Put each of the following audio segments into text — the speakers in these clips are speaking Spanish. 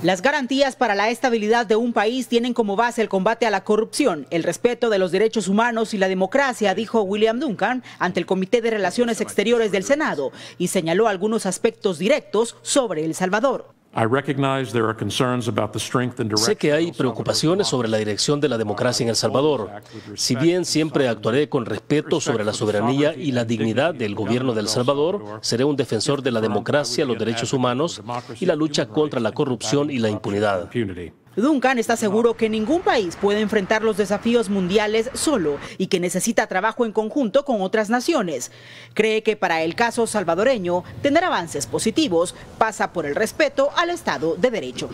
Las garantías para la estabilidad de un país tienen como base el combate a la corrupción, el respeto de los derechos humanos y la democracia, dijo William Duncan ante el Comité de Relaciones Exteriores del Senado y señaló algunos aspectos directos sobre El Salvador. Sé que hay preocupaciones sobre la dirección de la democracia en El Salvador. Si bien siempre actuaré con respeto sobre la soberanía y la dignidad del gobierno de El Salvador, seré un defensor de la democracia, los derechos humanos y la lucha contra la corrupción y la impunidad. Duncan está seguro que ningún país puede enfrentar los desafíos mundiales solo y que necesita trabajo en conjunto con otras naciones. Cree que para el caso salvadoreño, tener avances positivos pasa por el respeto al Estado de Derecho.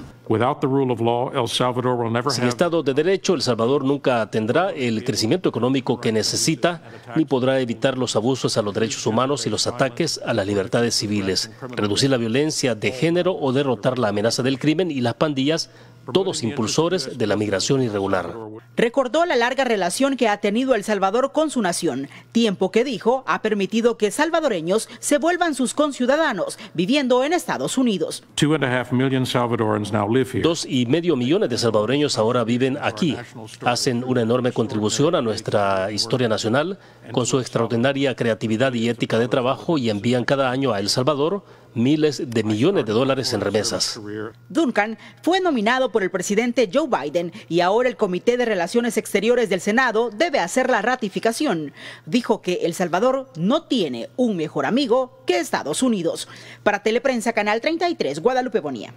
Sin Estado de Derecho, El Salvador nunca tendrá el crecimiento económico que necesita ni podrá evitar los abusos a los derechos humanos y los ataques a las libertades civiles, reducir la violencia de género o derrotar la amenaza del crimen y las pandillas todos impulsores de la migración irregular. Recordó la larga relación que ha tenido El Salvador con su nación, tiempo que dijo ha permitido que salvadoreños se vuelvan sus conciudadanos viviendo en Estados Unidos. Dos y medio millones de salvadoreños ahora viven aquí. Hacen una enorme contribución a nuestra historia nacional con su extraordinaria creatividad y ética de trabajo y envían cada año a El Salvador miles de millones de dólares en remesas. Duncan fue nominado por el presidente Joe Biden y ahora el Comité de Relaciones Exteriores del Senado debe hacer la ratificación. Dijo que El Salvador no tiene un mejor amigo que Estados Unidos. Para Teleprensa, Canal 33, Guadalupe Bonía.